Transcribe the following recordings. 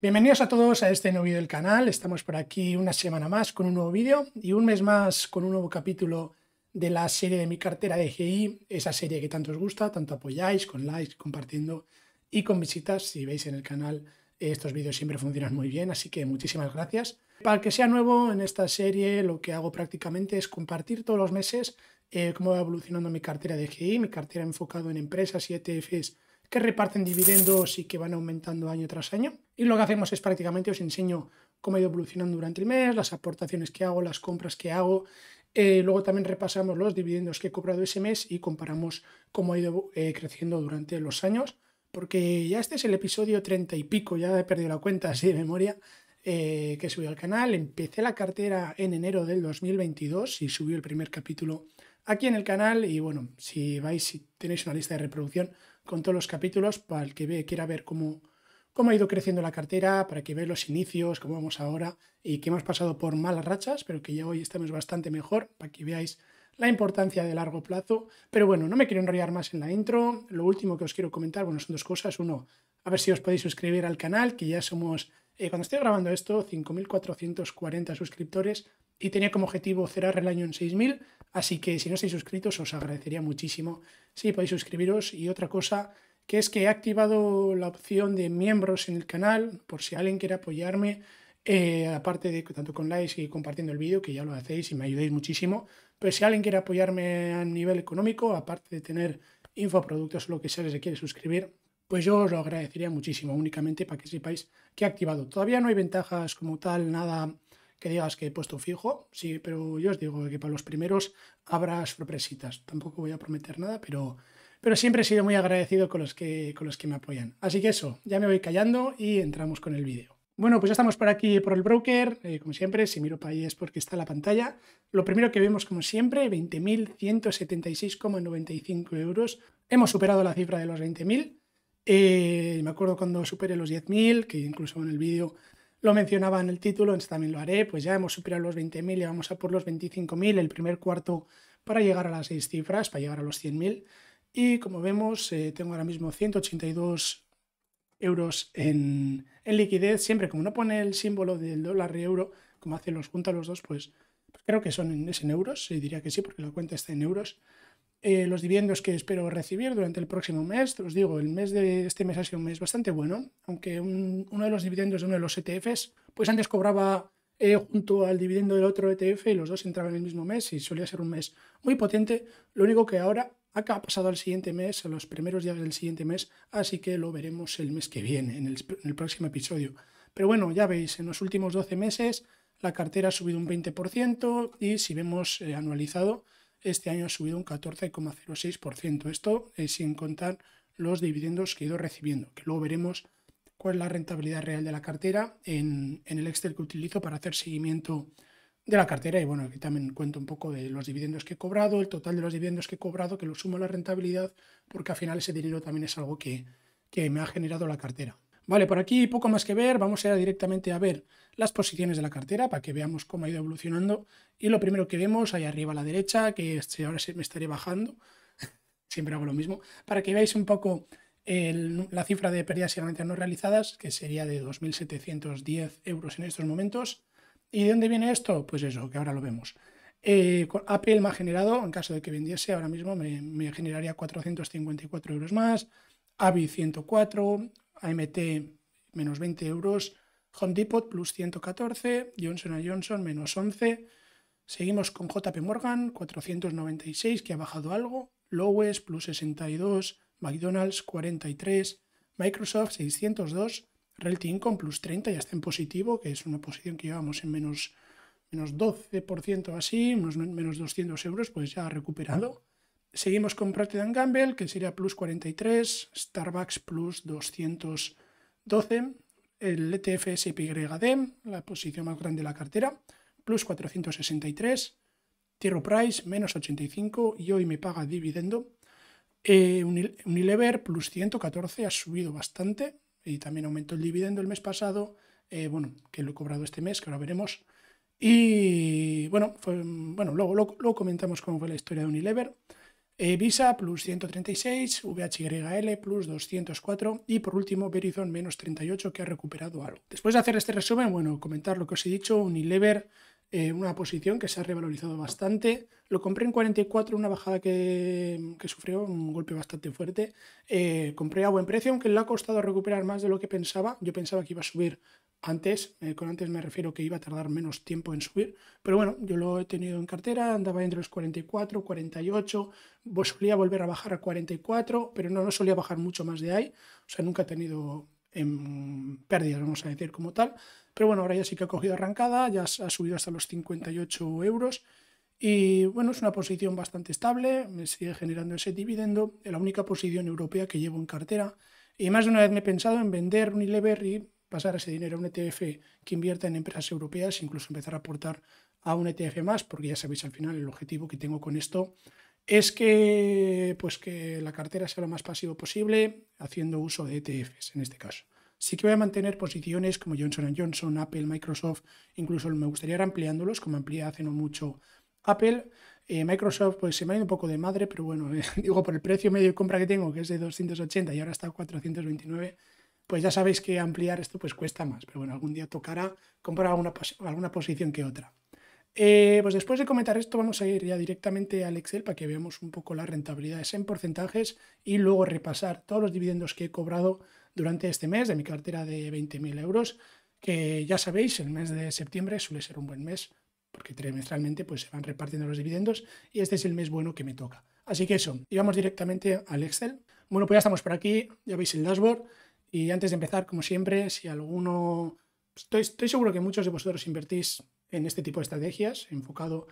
Bienvenidos a todos a este nuevo vídeo del canal. Estamos por aquí una semana más con un nuevo vídeo y un mes más con un nuevo capítulo de la serie de mi cartera de GI, esa serie que tanto os gusta, tanto apoyáis con likes, compartiendo y con visitas. Si veis en el canal, eh, estos vídeos siempre funcionan muy bien, así que muchísimas gracias. Para que sea nuevo en esta serie, lo que hago prácticamente es compartir todos los meses eh, cómo va evolucionando mi cartera de GI, mi cartera enfocado en empresas y ETFs que reparten dividendos y que van aumentando año tras año. Y lo que hacemos es prácticamente os enseño cómo ha ido evolucionando durante el mes, las aportaciones que hago, las compras que hago. Eh, luego también repasamos los dividendos que he cobrado ese mes y comparamos cómo ha ido eh, creciendo durante los años, porque ya este es el episodio 30 y pico, ya he perdido la cuenta así de memoria, eh, que subió al canal. Empecé la cartera en enero del 2022 y subió el primer capítulo aquí en el canal y bueno, si vais, si tenéis una lista de reproducción con todos los capítulos para el que quiera ver cómo, cómo ha ido creciendo la cartera, para que vea los inicios, cómo vamos ahora y que hemos pasado por malas rachas, pero que ya hoy estamos bastante mejor, para que veáis la importancia de largo plazo. Pero bueno, no me quiero enrollar más en la intro. Lo último que os quiero comentar, bueno, son dos cosas. Uno, a ver si os podéis suscribir al canal, que ya somos, eh, cuando estoy grabando esto, 5.440 suscriptores y tenía como objetivo cerrar el año en 6.000. Así que si no estáis suscritos, os agradecería muchísimo si podéis suscribiros. Y otra cosa, que es que he activado la opción de miembros en el canal, por si alguien quiere apoyarme, eh, aparte de tanto con likes y compartiendo el vídeo, que ya lo hacéis y me ayudáis muchísimo. Pero si alguien quiere apoyarme a nivel económico, aparte de tener infoproductos o lo que sea, se quiere suscribir, pues yo os lo agradecería muchísimo, únicamente para que sepáis que he activado. Todavía no hay ventajas como tal, nada que digas que he puesto fijo, sí, pero yo os digo que para los primeros habrá sorpresitas. Tampoco voy a prometer nada, pero, pero siempre he sido muy agradecido con los, que, con los que me apoyan. Así que eso, ya me voy callando y entramos con el vídeo. Bueno, pues ya estamos por aquí por el broker. Eh, como siempre, si miro para ahí es porque está la pantalla. Lo primero que vemos, como siempre, 20.176,95 euros. Hemos superado la cifra de los 20.000. Eh, me acuerdo cuando superé los 10.000, que incluso en el vídeo lo mencionaba en el título, entonces también lo haré, pues ya hemos superado los 20.000 y vamos a por los 25.000 el primer cuarto para llegar a las seis cifras, para llegar a los 100.000. Y como vemos, eh, tengo ahora mismo 182 euros en, liquidez. Siempre como no pone el símbolo del dólar y euro, como hacen los juntos los dos, pues, creo que son en, euros. Y diría que sí, porque la cuenta está en euros. Eh, los dividendos que espero recibir durante el próximo mes. Os digo, el mes de este mes ha sido un mes bastante bueno, aunque uno de los dividendos de uno de los ETFs, pues antes cobraba eh, junto al dividendo del otro ETF y los dos entraban en el mismo mes y solía ser un mes muy potente. Lo único que ahora ha pasado al siguiente mes, a los primeros días del siguiente mes, así que lo veremos el mes que viene, en el, próximo episodio. Pero bueno, ya veis, en los últimos 12 meses la cartera ha subido un 20% y si vemos eh, anualizado, este año ha subido un 14,06%. Esto es eh, sin contar los dividendos que he ido recibiendo, que luego veremos cuál es la rentabilidad real de la cartera en, el Excel que utilizo para hacer seguimiento de la cartera y bueno, aquí también cuento un poco de los dividendos que he cobrado, el total de los dividendos que he cobrado, que lo sumo a la rentabilidad, porque al final ese dinero también es algo que me ha generado la cartera. Vale, por aquí poco más que ver, vamos a ir directamente a ver las posiciones de la cartera para que veamos cómo ha ido evolucionando. Y lo primero que vemos ahí arriba a la derecha, que este, ahora me estaré bajando, siempre hago lo mismo, para que veáis un poco la cifra de pérdidas y ganancias no realizadas, que sería de 2.710 euros en estos momentos. ¿Y de dónde viene esto? Pues eso, que ahora lo vemos. Eh, Apple me ha generado, en caso de que vendiese ahora mismo, me, me generaría 454 euros más, AVI 104, AMT menos 20 euros, Home Depot plus 114, Johnson Johnson menos 11. Seguimos con JP Morgan 496 que ha bajado algo, Lowes plus 62, McDonald's 43, Microsoft 602, Realty Income plus 30 ya está en positivo, que es una posición que llevamos en menos, 12% así, menos 200 euros, pues ya ha recuperado. Seguimos con Procter Gamble, que sería plus 43, Starbucks plus 212, el ETF SPYD, la posición más grande de la cartera, plus 463, Tierra Price menos 85 y hoy me paga dividendo. Eh, Unilever plus 114 ha subido bastante y también aumentó el dividendo el mes pasado, eh, bueno, que lo he cobrado este mes, que ahora veremos. Y bueno, bueno luego, luego comentamos cómo fue la historia de Unilever. Eh, Visa plus 136, VHYL plus 204 y por último Verizon menos 38 que ha recuperado algo. Después de hacer este resumen, bueno, comentar lo que os he dicho, Unilever eh, una posición que se ha revalorizado bastante. Lo compré en 44, una bajada que, sufrió, un golpe bastante fuerte. Eh, compré a buen precio, aunque le ha costado recuperar más de lo que pensaba. Yo pensaba que iba a subir antes, eh, con antes me refiero que iba a tardar menos tiempo en subir, pero bueno, yo lo he tenido en cartera, andaba entre los 44, 48, solía volver a bajar a 44, pero no, no solía bajar mucho más de ahí, o sea, nunca he tenido en pérdidas, vamos a decir, como tal. Pero bueno, ahora ya sí que ha cogido arrancada, ya ha subido hasta los 58 euros. Y bueno, es una posición bastante estable, me sigue generando ese dividendo, es la única posición europea que llevo en cartera. Y más de una vez me he pensado en vender Unilever y pasar ese dinero a un ETF que invierta en empresas europeas, incluso empezar a aportar a un ETF más, porque ya sabéis al final el objetivo que tengo con esto es que, pues que la cartera sea lo más pasivo posible, haciendo uso de ETFs en este caso. Sí que voy a mantener posiciones como Johnson Johnson, Apple, Microsoft, incluso me gustaría ampliándolos, como amplié hace no mucho Apple. Eh, Microsoft pues se me ha ido un poco de madre, pero bueno, eh, digo, por el precio medio de compra que tengo, que es de 280 y ahora está a 429, pues ya sabéis que ampliar esto pues cuesta más, pero bueno, algún día tocará comprar alguna, alguna posición que otra. Eh, pues después de comentar esto vamos a ir ya directamente al Excel para que veamos un poco las rentabilidades en porcentajes y luego repasar todos los dividendos que he cobrado durante este mes de mi cartera de 20.000 euros, que ya sabéis, el mes de septiembre suele ser un buen mes porque trimestralmente pues, se van repartiendo los dividendos y este es el mes bueno que me toca. Así que eso, y vamos directamente al Excel. Bueno, pues ya estamos por aquí, ya veis el dashboard y antes de empezar, como siempre, si alguno... Pues estoy seguro que muchos de vosotros invertís en este tipo de estrategias, enfocado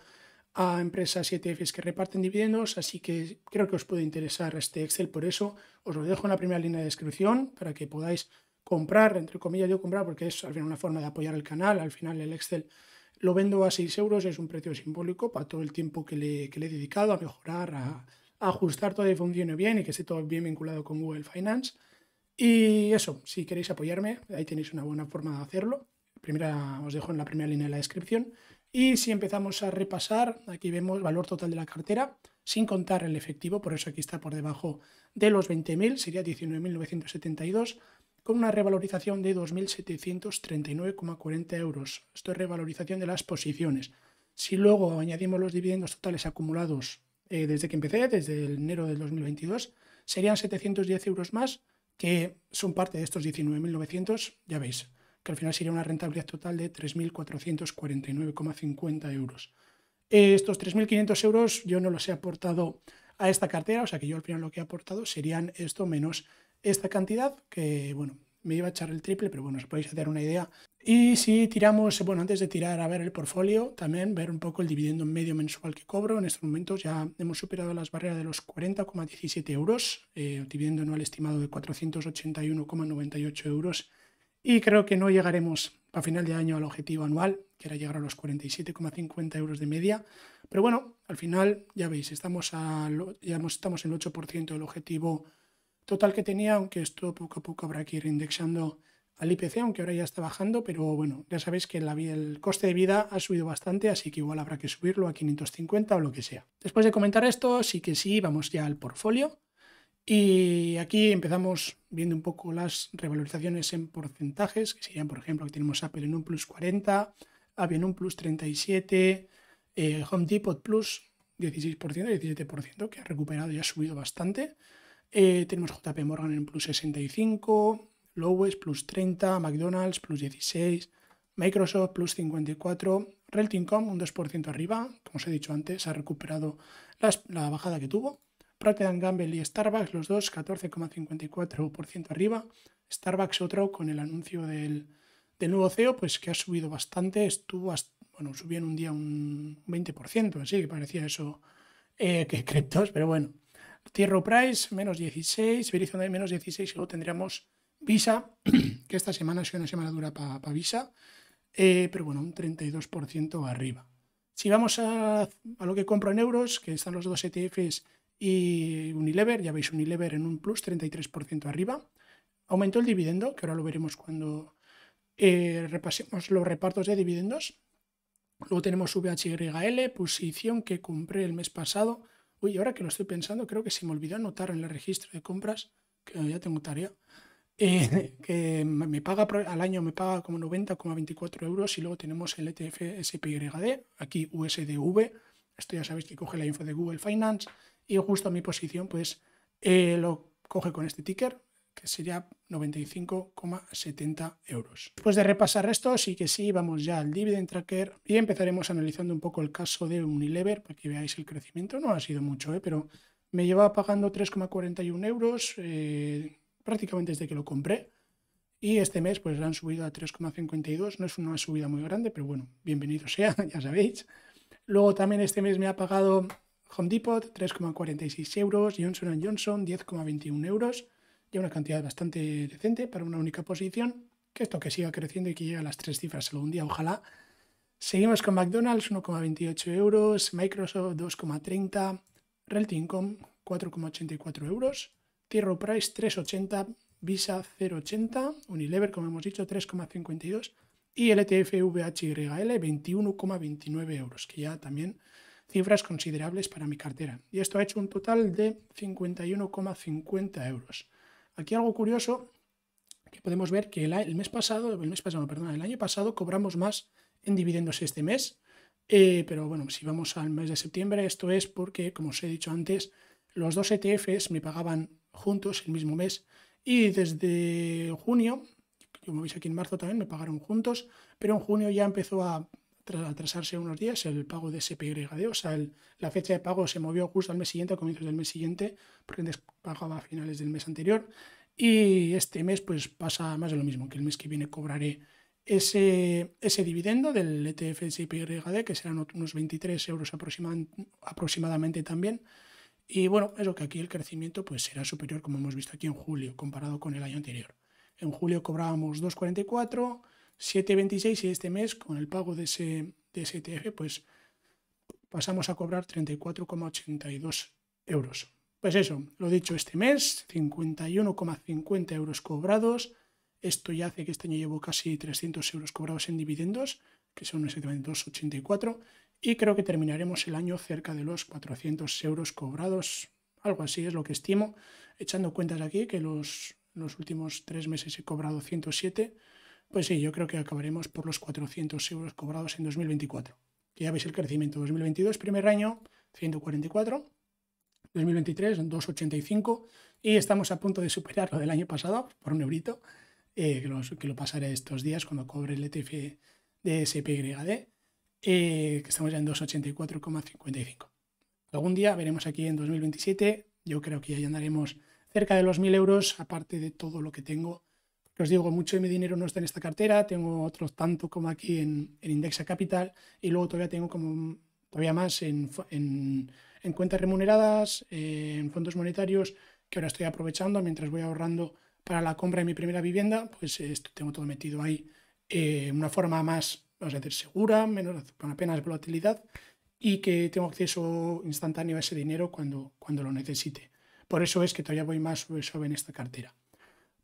a empresas y ETFs que reparten dividendos, así que creo que os puede interesar este Excel, por eso os lo dejo en la primera línea de descripción para que podáis comprar, entre comillas yo comprar porque es al una forma de apoyar el canal, al final el Excel lo vendo a 6 euros, es un precio simbólico para todo el tiempo que le, he dedicado a mejorar, a, a ajustar todo y funcione bien y que esté todo bien vinculado con Google Finance. Y eso, si queréis apoyarme, ahí tenéis una buena forma de hacerlo. Primera, os dejo en la primera línea de la descripción. Y si empezamos a repasar, aquí vemos valor total de la cartera, sin contar el efectivo, por eso aquí está por debajo de los 20.000, sería 19.972, con una revalorización de 2.739,40 euros. Esto es revalorización de las posiciones. Si luego añadimos los dividendos totales acumulados eh, desde que empecé, desde el enero del 2022, serían 710 euros más, que son parte de estos 19.900, ya veis, que al final sería una rentabilidad total de 3.449,50 euros. estos 3.500 euros yo no los he aportado a esta cartera, o sea que yo al final lo que he aportado serían esto menos esta cantidad, que bueno, me iba a echar el triple, pero bueno, os podéis hacer una idea. Y si tiramos, bueno, antes de tirar a ver el portfolio, también ver un poco el dividendo medio mensual que cobro. En estos momentos ya hemos superado las barreras de los 40,17 euros, eh, dividendo anual estimado de 481,98 euros y creo que no llegaremos a final de año al objetivo anual, que era llegar a los 47,50 euros de media. Pero bueno, al final, ya veis, estamos, ya estamos en el 8% del objetivo total que tenía, aunque esto poco a poco habrá que ir indexando al IPC, aunque ahora ya está bajando, pero bueno, ya sabéis que el coste de vida ha subido bastante, así que igual habrá que subirlo a 550 o lo que sea. Después de comentar esto, sí que sí, vamos ya al portfolio. Y aquí empezamos viendo un poco las revalorizaciones en porcentajes, que serían, por ejemplo, que tenemos Apple en un plus 40, Apple en un plus 37, eh, Home Depot plus 16%, 17%, que ha recuperado y ha subido bastante. Eh, tenemos JP Morgan en plus 65, Lowes plus 30, McDonald's plus 16, Microsoft plus 54, Com un 2% arriba, como os he dicho antes, ha recuperado la bajada que tuvo. Procter Gamble y Starbucks, los dos 14,54% arriba. Starbucks otro con el anuncio del, nuevo CEO, pues que ha subido bastante, estuvo, bueno, subió en un día un 20%, así que parecía eso eh, que criptos, pero bueno. Tierra Price, menos 16, Verizon de menos 16, y luego tendríamos Visa, que esta semana ha sido una semana dura para Visa, eh, pero bueno, un 32% arriba. Si vamos a, a, lo que compro en euros, que están los dos ETFs y Unilever, ya veis Unilever en un plus 33% arriba. Aumentó el dividendo, que ahora lo veremos cuando eh, repasemos los repartos de dividendos. Luego tenemos VHYL, posición que compré el mes pasado. Uy, ahora que lo estoy pensando, creo que se me olvidó anotar en el registro de compras, que ya tengo tarea, eh, que me paga al año me paga como 90,24 euros y luego tenemos el ETF SPYD, aquí USDV, esto ya sabéis que coge la info de Google Finance, y justo a mi posición pues eh, lo coge con este ticker que sería 95,70 euros. Después de repasar esto, sí que sí, vamos ya al dividend tracker y empezaremos analizando un poco el caso de Unilever para que veáis el crecimiento. No ha sido mucho, eh, pero me llevaba pagando 3,41 euros eh, prácticamente desde que lo compré. Y este mes pues han subido a 3,52. No es una subida muy grande, pero bueno, bienvenido sea, ya sabéis. Luego también este mes me ha pagado Home Depot 3,46 euros, Johnson Johnson 10,21 euros, ya una cantidad bastante decente para una única posición, que esto que siga creciendo y que llegue a las tres cifras algún día, ojalá. Seguimos con McDonald's 1,28 euros, Microsoft 2,30, Realty Income 4,84 euros, Tierra Price 3,80, Visa 0,80, Unilever, como hemos dicho, 3,52 y LTF VHYL 21,29 euros, que ya también cifras considerables para mi cartera. Y esto ha hecho un total de 51,50 euros. Aquí algo curioso que podemos ver que el, mes pasado, el mes pasado, perdón, el año pasado cobramos más en dividendos este mes, eh, pero bueno, si vamos al mes de septiembre, esto es porque, como os he dicho antes, los dos ETFs me pagaban juntos el mismo mes y desde junio, como veis aquí en marzo también me pagaron juntos, pero en junio ya empezó a tras atrasarse unos días el pago de SPYD, o sea, la fecha de pago se movió justo al mes siguiente, a comienzos del mes siguiente, porque antes pagaba a finales del mes anterior. Y este mes pues pasa más de lo mismo, que el mes que viene cobraré ese, ese dividendo del ETF SPYD, que serán unos 23 euros aproximadamente también. Y bueno, eso que aquí el crecimiento pues será superior, como hemos visto aquí en julio, comparado con el año anterior. En julio cobrábamos 2,44 7,26 y este mes con el pago de ese, de ese e pues pasamos a cobrar 34,82 euros. Pues eso, lo dicho este mes, 51,50 euros cobrados. Esto ya hace que este año llevo casi 300 euros cobrados en dividendos, que son exactamente 2,84. Y creo que terminaremos el año cerca de los 400 euros cobrados. Algo así es lo que estimo. Echando cuentas aquí que los, los últimos tres meses he cobrado 107 pues sí, yo creo que acabaremos por los 400 euros cobrados en 2024. ya veis el crecimiento. 2022, primer año, 144. 2023, 2,85. Y estamos a punto de superar lo del año pasado por un eurito, eh, que, lo, pasaré estos días cuando cobre el ETF de SPYD, eh, que estamos ya en 2,84,55. Algún día veremos aquí en 2027. Yo creo que ya andaremos cerca de los 1.000 euros, aparte de todo lo que tengo os digo, mucho de mi dinero no está en esta cartera, tengo otros tanto como aquí en, Indexa Capital y luego todavía tengo como todavía más en, cuentas remuneradas, en fondos monetarios que ahora estoy aprovechando mientras voy ahorrando para la compra de mi primera vivienda, pues eh, esto tengo todo metido ahí. en eh, una forma más, vamos a decir, segura, con apenas volatilidad y que tengo acceso instantáneo a ese dinero cuando, cuando lo necesite. Por eso es que todavía voy más suave en esta cartera.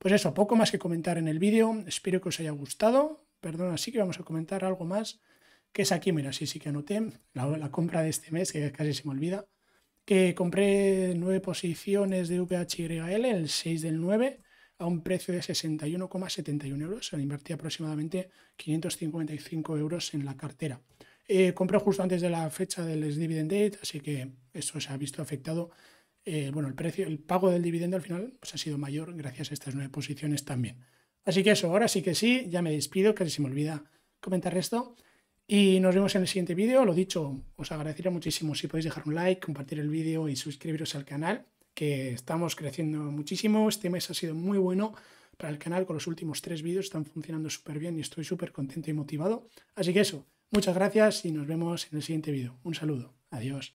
Pues eso, poco más que comentar en el vídeo. Espero que os haya gustado. Perdón, así que vamos a comentar algo más que es aquí, mira, sí, sí que anoté la, compra de este mes, que casi se me olvida, que compré nueve posiciones de VHYL el 6 del 9 a un precio de 61,71 euros. Invertí aproximadamente 555 euros en la cartera. Eh, compré justo antes de la fecha del dividend date, así que eso se ha visto afectado eh, bueno, el precio, el pago del dividendo al final pues, ha sido mayor gracias a estas nueve posiciones también. Así que eso, ahora sí que sí, ya me despido, casi se me olvida comentar esto. Y nos vemos en el siguiente vídeo. Lo dicho, os agradecería muchísimo si podéis dejar un like, compartir el vídeo y suscribiros al canal, que estamos creciendo muchísimo. Este mes ha sido muy bueno para el canal con los últimos tres vídeos, están funcionando súper bien y estoy súper contento y motivado. Así que eso, muchas gracias y nos vemos en el siguiente vídeo. Un saludo, adiós.